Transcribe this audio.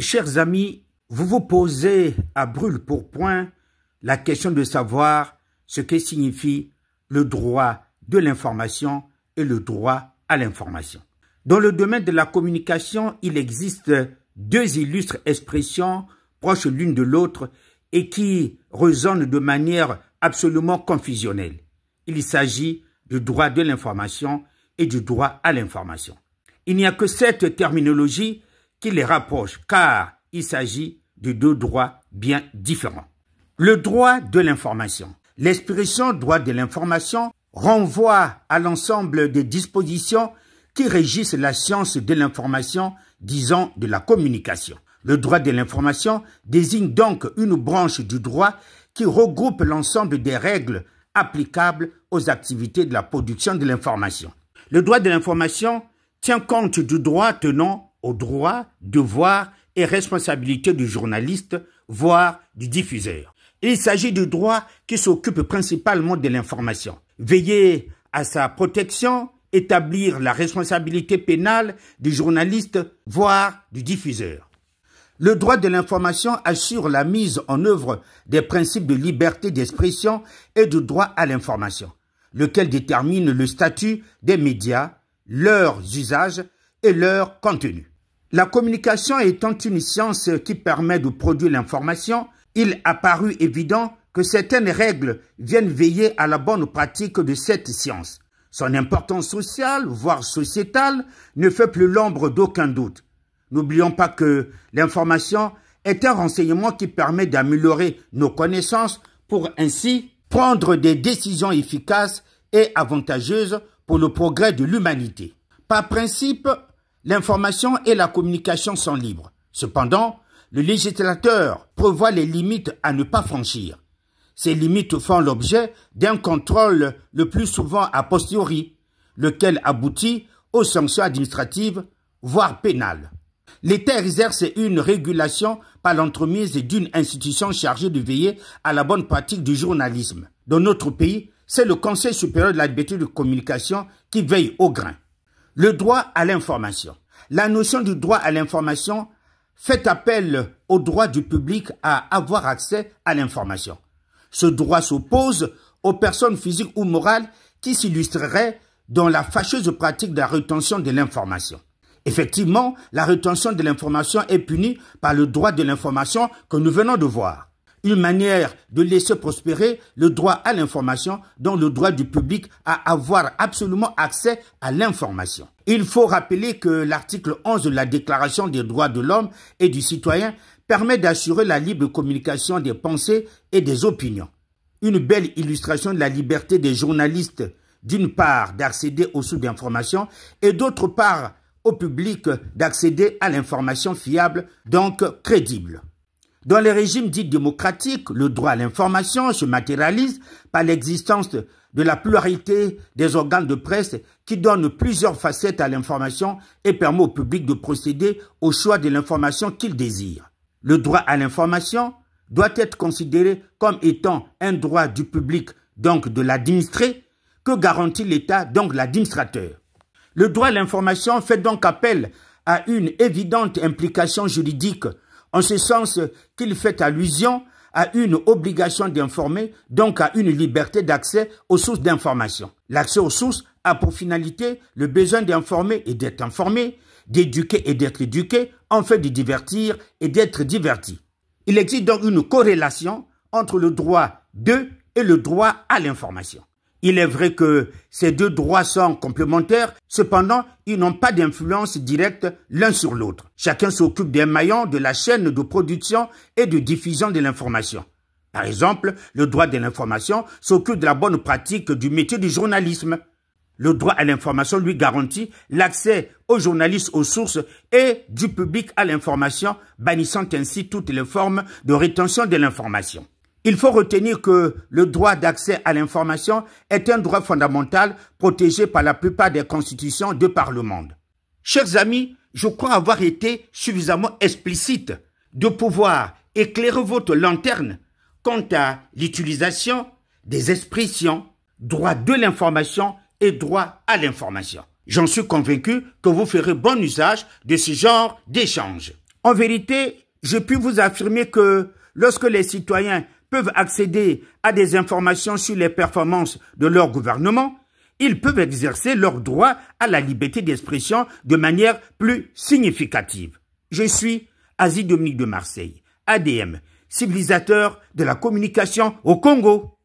Chers amis, vous vous posez à brûle pour point la question de savoir ce que signifie le droit de l'information et le droit à l'information. Dans le domaine de la communication, il existe deux illustres expressions proches l'une de l'autre et qui résonnent de manière absolument confusionnelle. Il s'agit du droit de l'information et du droit à l'information. Il n'y a que cette terminologie qui les rapproche, car il s'agit de deux droits bien différents. Le droit de l'information. L'expression droit de l'information renvoie à l'ensemble des dispositions qui régissent la science de l'information, disons de la communication. Le droit de l'information désigne donc une branche du droit qui regroupe l'ensemble des règles applicables aux activités de la production de l'information. Le droit de l'information tient compte du droit tenant aux droits, devoirs et responsabilités du journaliste, voire du diffuseur. Il s'agit du droit qui s'occupe principalement de l'information. Veiller à sa protection, établir la responsabilité pénale du journaliste, voire du diffuseur. Le droit de l'information assure la mise en œuvre des principes de liberté d'expression et de droit à l'information, lequel détermine le statut des médias, leurs usages et leur contenu. La communication étant une science qui permet de produire l'information, il a paru évident que certaines règles viennent veiller à la bonne pratique de cette science. Son importance sociale, voire sociétale, ne fait plus l'ombre d'aucun doute. N'oublions pas que l'information est un renseignement qui permet d'améliorer nos connaissances pour ainsi prendre des décisions efficaces et avantageuses pour le progrès de l'humanité. Par principe, L'information et la communication sont libres. Cependant, le législateur prévoit les limites à ne pas franchir. Ces limites font l'objet d'un contrôle le plus souvent a posteriori, lequel aboutit aux sanctions administratives, voire pénales. L'État exerce une régulation par l'entremise d'une institution chargée de veiller à la bonne pratique du journalisme. Dans notre pays, c'est le Conseil supérieur de la liberté de communication qui veille au grain. Le droit à l'information. La notion du droit à l'information fait appel au droit du public à avoir accès à l'information. Ce droit s'oppose aux personnes physiques ou morales qui s'illustreraient dans la fâcheuse pratique de la rétention de l'information. Effectivement, la rétention de l'information est punie par le droit de l'information que nous venons de voir une manière de laisser prospérer le droit à l'information, dont le droit du public à avoir absolument accès à l'information. Il faut rappeler que l'article 11 de la Déclaration des droits de l'homme et du citoyen permet d'assurer la libre communication des pensées et des opinions. Une belle illustration de la liberté des journalistes, d'une part, d'accéder aux sources d'information et d'autre part, au public d'accéder à l'information fiable, donc crédible. Dans les régimes dits démocratiques, le droit à l'information se matérialise par l'existence de la pluralité des organes de presse qui donnent plusieurs facettes à l'information et permet au public de procéder au choix de l'information qu'il désire. Le droit à l'information doit être considéré comme étant un droit du public, donc de l'administré, que garantit l'État, donc l'administrateur. Le droit à l'information fait donc appel à une évidente implication juridique en ce sens qu'il fait allusion à une obligation d'informer, donc à une liberté d'accès aux sources d'information. L'accès aux sources a pour finalité le besoin d'informer et d'être informé, d'éduquer et d'être éduqué, en fait de divertir et d'être diverti. Il existe donc une corrélation entre le droit de et le droit à l'information. Il est vrai que ces deux droits sont complémentaires, cependant, ils n'ont pas d'influence directe l'un sur l'autre. Chacun s'occupe d'un maillon de la chaîne de production et de diffusion de l'information. Par exemple, le droit de l'information s'occupe de la bonne pratique du métier du journalisme. Le droit à l'information lui garantit l'accès aux journalistes aux sources et du public à l'information, bannissant ainsi toutes les formes de rétention de l'information. Il faut retenir que le droit d'accès à l'information est un droit fondamental protégé par la plupart des constitutions de par le monde. Chers amis, je crois avoir été suffisamment explicite de pouvoir éclairer votre lanterne quant à l'utilisation des expressions droit de l'information et droit à l'information. J'en suis convaincu que vous ferez bon usage de ce genre d'échange. En vérité, je puis vous affirmer que lorsque les citoyens peuvent accéder à des informations sur les performances de leur gouvernement, ils peuvent exercer leur droit à la liberté d'expression de manière plus significative. Je suis Asie Dominique de Marseille, ADM, civilisateur de la communication au Congo.